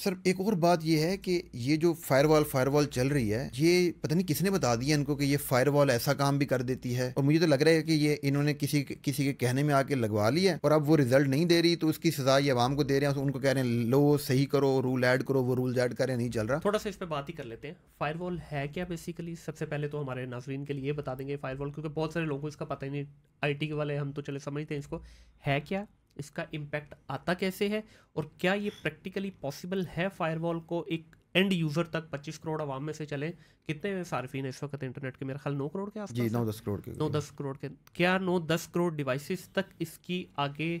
Sir एक और बात यह है कि ये जो फायरवॉल फायरवॉल चल रही है ये पता नहीं किसने बता दिया इनको कि ये फायरवॉल ऐसा काम भी कर देती है और मुझे तो लग रहा है कि ये इन्होंने किसी किसी के कहने में आके लगवा लिया है और अब वो रिजल्ट नहीं दे रही तो उसकी सजा ये आवाम को दे रहे हैं तो उनको कह रहे हैं लो सही करो रूल ऐड करो वो रूल ऐड करें नहीं चल रहा थोड़ा सा इस पर बात ही कर लेते हैं फायरवॉल है क्या बेसिकली सबसे पहले तो हमारे नाजरीन के लिए बता देंगे फायरवॉल क्योंकि बहुत सारे लोगों को इसका पता ही नहीं आई के वाले हम तो चले समझते हैं इसको है क्या इसका इम्पैक्ट आता कैसे है और क्या ये प्रैक्टिकली पॉसिबल है फायरवॉल को एक एंड यूज़र तक 25 करोड़ आवाम में से चले कितने सार्फिन इस वक्त इंटरनेट के मेरा ख्याल नौ करोड़ के आसपास जी नौ दस करोड़ के नौ दस करोड़ के क्या नौ दस करोड़ डिवाइसेस तक इसकी आगे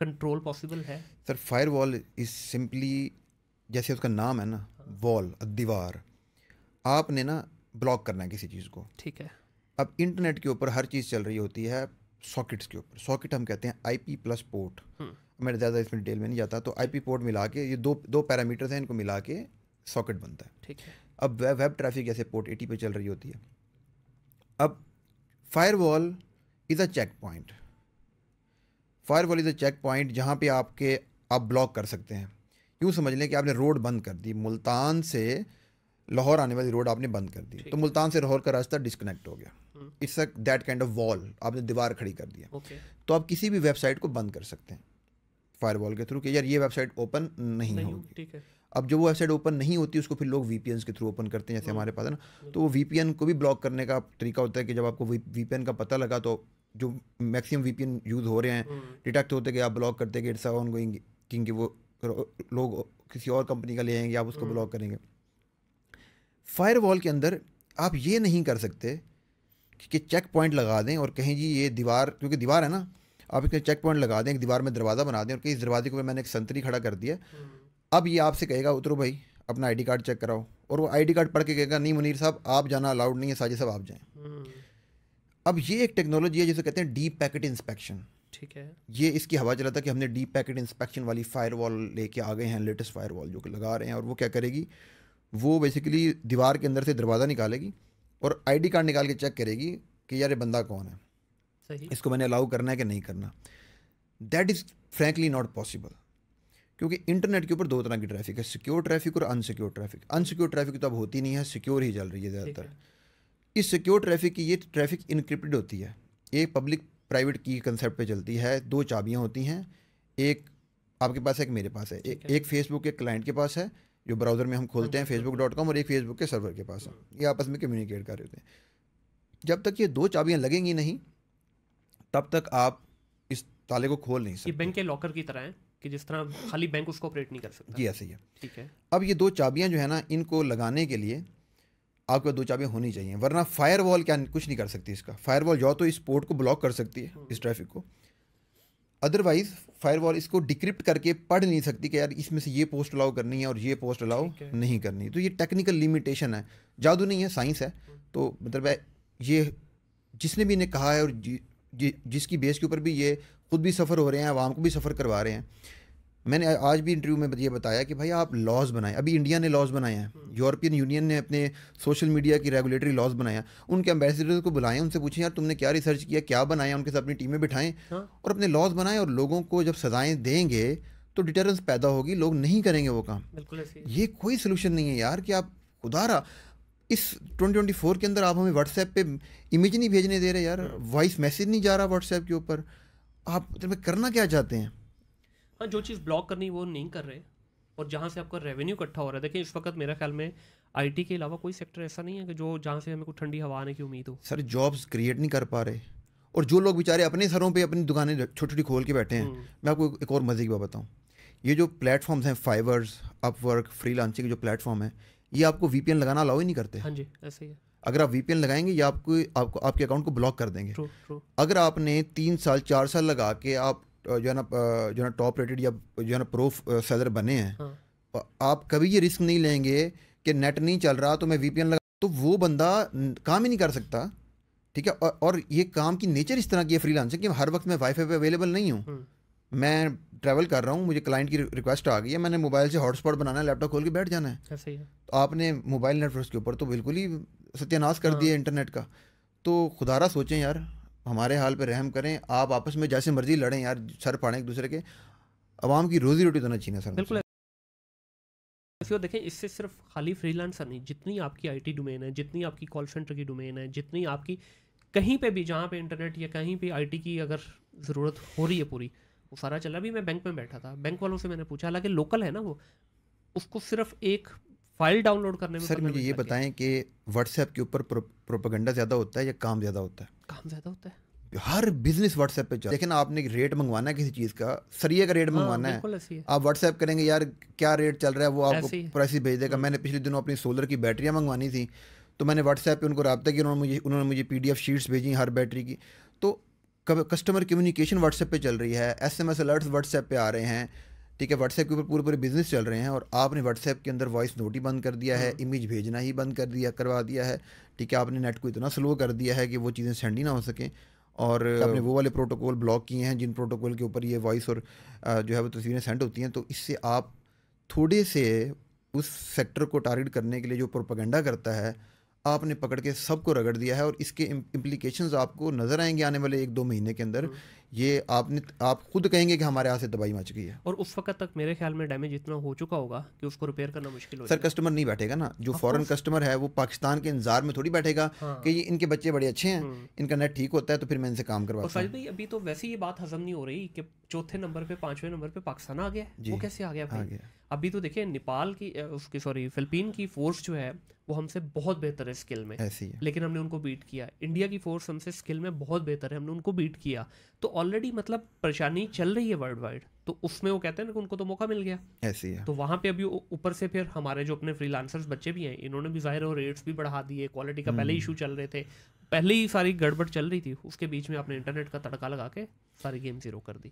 कंट्रोल पॉसिबल है sir firewall is simply जैसे उसका नाम है ना वॉल हाँ। दीवार आपने ना ब्लॉक करना है किसी चीज़ को ठीक है अब इंटरनेट के ऊपर हर चीज़ चल रही होती है सॉकेट्स के ऊपर सॉकेट हम कहते हैं आईपी प्लस पोर्ट मैं ज़्यादा इसमें डिटेल में नहीं जाता तो आईपी पोर्ट मिला के ये दो दो पैरामीटर्स हैं इनको मिला के सॉकेट बनता है ठीक है अब वेब वेब ट्रैफिक जैसे पोर्ट एटी पे चल रही होती है अब firewall is a check point firewall is a check point जहाँ पे आपके आप ब्लॉक कर सकते हैं यूँ समझ लें कि आपने रोड बंद कर दी मुल्तान से लाहौर आने वाली रोड आपने बंद कर दी तो मुल्तान से लाहौर का रास्ता डिस्कनेक्ट हो गया it's a that kind of wall आपने दीवार खड़ी कर दिया okay. तो आप किसी भी वेबसाइट को बंद कर सकते हैं फायरवॉल के थ्रू कि यार ये वेबसाइट ओपन नहीं, नहीं होगी अब जब वो वेबसाइट ओपन नहीं होती उसको फिर लोग वी के थ्रू ओपन करते हैं जैसे हम्म। हमारे पास है ना तो वो वी को भी ब्लॉक करने का तरीका होता है कि जब आपको वी का पता लगा तो जो मैक्सिमम वी यूज़ हो रहे हैं डिटेक्ट हम्म। होते कि आप ब्लॉक करते कि इट्स ऑन गोइंग क्योंकि वो लोग किसी और कंपनी का ले आएंगे आप उसको ब्लॉक हम्म। करेंगे फायरवॉल के अंदर आप ये नहीं कर सकते कि चेक पॉइंट लगा दें और कहें जी ये दीवार क्योंकि दीवार है ना आप एक चेक पॉइंट लगा दें एक दीवार में दरवाज़ा बना दें और कहीं इस दरवाजे को मैंने एक संतरी खड़ा कर दिया हम्म। अब ये आपसे कहेगा उतरो भाई अपना आईडी कार्ड चेक कराओ और वो आईडी कार्ड पढ़ के कहेगा नहीं मुनीर साहब आप जाना अलाउड नहीं है साजिद साहब आप जाएँ हम्म। अब ये एक टेक्नोलॉजी है जिसे कहते हैं डीप पैकेट इंस्पेक्शन ठीक है ये इसकी हवा चला था कि हमने डीप पैकेट इंस्पेक्शन वाली फायरवॉल लेके आ गए हैं लेटेस्ट फायरवॉल जो कि लगा रहे हैं और वो क्या करेगी वो बेसिकली दीवार के अंदर से दरवाज़ा निकालेगी और आईडी कार्ड निकाल के चेक करेगी कि यार ये बंदा कौन है सही इसको मैंने अलाउ करना है कि नहीं करना that is frankly not possible क्योंकि इंटरनेट के ऊपर दो तरह की ट्रैफिक है सिक्योर ट्रैफिक और अनसिक्योर ट्रैफिक अनसिक्योर ट्रैफिक तो अब होती नहीं है सिक्योर ही चल रही है ज़्यादातर इस सिक्योर ट्रैफिक की ये ट्रैफिक इनक्रिप्टेड होती है ये पब्लिक प्राइवेट की कंसेप्ट पे चलती है दो चाबियाँ होती हैं एक आपके पास है एक मेरे पास है एक, एक फेसबुक के क्लाइंट के पास है जो ब्राउज़र में हम खोलते हैं फेसबुक डॉट कॉम और एक फेसबुक के सर्वर के पास ये आपस में कम्युनिकेट कर रहे होते हैं जब तक ये दो चाबियाँ लगेंगी नहीं तब तक आप इस ताले को खोल नहीं सकते ये बैंक के लॉकर की तरह है कि जिस तरह खाली बैंक उसको ऑपरेट नहीं कर सकता जी ऐसे ही है ठीक है अब ये दो चाबियाँ जो है ना इनको लगाने के लिए आपके दो चाबियाँ होनी चाहिए वरना फायरवॉल क्या कुछ नहीं कर सकती इसका फायरवॉल जो तो इस पोर्ट को ब्लॉक कर सकती है हाँ। इस ट्रैफिक को अदरवाइज फायरवॉल इसको डिक्रिप्ट करके पढ़ नहीं सकती कि यार इसमें से ये पोस्ट अलाउ करनी है और ये पोस्ट अलाउ नहीं करनी तो ये टेक्निकल लिमिटेशन है जादू नहीं है साइंस है तो मतलब ये जिसने भी इन्हें कहा है और जि, जि, जिसकी बेस के ऊपर भी ये खुद भी सफ़र हो रहे हैं आवाम को भी सफ़र करवा रहे हैं मैंने आज भी इंटरव्यू में ये बताया कि भाई आप लॉज बनाएं अभी इंडिया ने लॉज बनाए हैं यूरोपियन हम्म। यूनियन ने अपने सोशल मीडिया की रेगुलेटरी लॉज बनाया उनके एम्बेसडर को बुलाएं उनसे पूछें यार तुमने क्या रिसर्च किया क्या बनाया उनके साथ अपनी टीमें बिठाएं हाँ। और अपने लॉज बनाएं और लोगों को जब सजाएं देंगे तो डिटरेंस पैदा होगी लोग नहीं करेंगे वो काम ये कोई सोल्यूशन नहीं है यार कि आप रहा इस 2024 के अंदर आप हमें व्हाट्सएप पे इमेज नहीं भेजने दे रहे यार वॉइस हम्म। मैसेज नहीं जा रहा व्हाट्सएप के ऊपर आप तो करना क्या चाहते हैं हाँ जो चीज़ ब्लॉक करनी वो नहीं कर रहे और जहाँ से आपका रेवेन्यू इकट्ठा हो रहा है देखिए इस वक्त मेरा ख्याल में आईटी के अलावा कोई सेक्टर ऐसा नहीं है कि जो जहाँ से हमें को ठंडी हवा आने की उम्मीद हो सर जॉब्स क्रिएट नहीं कर पा रहे और जो लोग बेचारे अपने सरों पे अपनी दुकानें छोटी छोटी खोल के बैठे हैं हम्म। मैं आपको एक और मज़े की बात बताऊँ ये जो प्लेटफॉर्म्स हैं फाइवर्स अपवर्क फ्री लांचिंग जो प्लेटफॉर्म है ये आपको वी लगाना अलाउ ही नहीं करते हाँ जी ऐसे ही है अगर आप वी लगाएंगे या आपको आपको आपके अकाउंट को ब्लॉक कर देंगे true, true. अगर आपने तीन साल चार साल लगा के आप जो है ना जो है ना टॉप रेटेड या जो है ना प्रो सेलर बने हैं हाँ। आप कभी ये रिस्क नहीं लेंगे कि नेट नहीं चल रहा तो मैं वीपीएन लगा तो वो बंदा काम ही नहीं कर सकता ठीक है और, और ये काम की नेचर इस तरह की है फ्रीलांसिंग कि हर वक्त मैं वाईफाई पे अवेलेबल नहीं हूँ हाँ। मैं ट्रैवल कर रहा हूँ मुझे क्लाइंट की रिक्वेस्ट आ गई है मैंने मोबाइल से हॉटस्पॉट बनाना है लैपटॉप खोल के बैठ जाना है हाँ, तो आपने मोबाइल नेटवर्क के ऊपर तो बिल्कुल ही सत्यानाश कर हाँ। दिया इंटरनेट का तो खुदारा सोचें यार हमारे हाल पर रहम करें आप आपस में जैसे मर्जी लड़ें यार सर पाड़ें एक दूसरे के आवाम की रोजी रोटी तो ना छीना सर बिल्कुल तो देखें इससे सिर्फ खाली फ्रीलांसर नहीं जितनी आपकी आईटी डोमेन है जितनी आपकी कॉल सेंटर की डोमेन है जितनी आपकी कहीं पे भी जहाँ पे इंटरनेट या कहीं पे आईटी की अगर ज़रूरत हो रही है पूरी वो सारा चला अभी मैं बैंक में बैठा था बैंक वालों से मैंने पूछा हालांकि लोकल है ना वो उसको सिर्फ एक फाइल डाउनलोड करने में सर मुझे ये बताएं कि व्हाट्सएप के ऊपर प्रोपोगंडा ज़्यादा होता है या काम ज़्यादा होता है काम ज्यादा होता है हर बिजनेस व्हाट्सएप पे देखिए ना आपने रेट मंगवाना है किसी चीज़ का सरिया का रेट हाँ, मंगवाना है आप व्हाट्सएप करेंगे यार क्या रेट चल रहा है वो आपको प्राइस भेज देगा मैंने पिछले दिनों अपनी सोलर की बैटरियां मंगवानी थी तो मैंने व्हाट्सएप पे उनको रबता किया उन्होंने मुझे उन्होंने मुझे पी शीट्स भेजी हर बैटरी की तो कस्टमर कम्युनिकेशन व्हाट्सएप पे चल रही है S M S alerts WhatsApp पे आ रहे हैं ठीक है व्हाट्सएप के ऊपर पूरे पूरे बिजनेस चल रहे हैं और आपने व्हाट्सएप के अंदर वॉइस नोट ही बंद कर दिया है इमेज हाँ। भेजना ही बंद कर दिया करवा दिया है ठीक है आपने नेट को इतना स्लो कर दिया है कि वो चीज़ें सेंड ही ना हो सकें और तो आपने वो वाले प्रोटोकॉल ब्लॉक किए हैं जिन प्रोटोकॉल के ऊपर ये वॉइस और जो है वो तस्वीरें सेंड होती हैं तो इससे आप थोड़े से उस सेक्टर को टारगेट करने के लिए जो प्रोपागेंडा करता है आपने पकड़ के सबको रगड़ दिया है और इसके इम्प्लीकेशन आपको नज़र आएंगे आने वाले एक दो महीने के अंदर हाँ। ये आपने आप खुद कहेंगे कि हमारे यहाँ से दवाई मच गई है और उस वक्त तक मेरे ख्याल में डैमेज इतना हो चुका होगा कि उसको रिपेयर करना मुश्किल हो सर कस्टमर नहीं बैठेगा ना जो फॉरेन कस्टमर है वो पाकिस्तान के इंतजार में थोड़ी बैठेगा हाँ। कि ये इनके बच्चे बड़े अच्छे हैं हम्म। इनका नेट ठीक होता है तो फिर मैं इनसे काम करवा और भाई अभी तो वैसे ये बात हजम नहीं हो रही कि चौथे नंबर पे पांचवें नंबर पे पाकिस्तान आ गया वो कैसे आ गया भाई अभी तो देखिए नेपाल की उसकी सॉरी फिलिपीन की फोर्स जो है वो हमसे बहुत बेहतर है स्किल में ऐसी लेकिन हमने उनको बीट किया इंडिया की फोर्स हमसे स्किल में बहुत बेहतर है हमने उनको बीट किया तो ऑलरेडी मतलब परेशानी चल रही है वर्ल्ड वाइड तो उसमें वो कहते हैं ना कि उनको तो मौका मिल गया ऐसे है तो वहाँ पे अभी ऊपर से फिर हमारे जो अपने फ्रीलांसर्स बच्चे भी हैं इन्होंने भी जाहिर हो रेट्स भी बढ़ा दिए क्वालिटी का पहले इशू हम्म। चल रहे थे पहले ही सारी गड़बड़ चल रही थी उसके बीच में आपने इंटरनेट का तड़का लगा के सारी गेम जीरो कर दी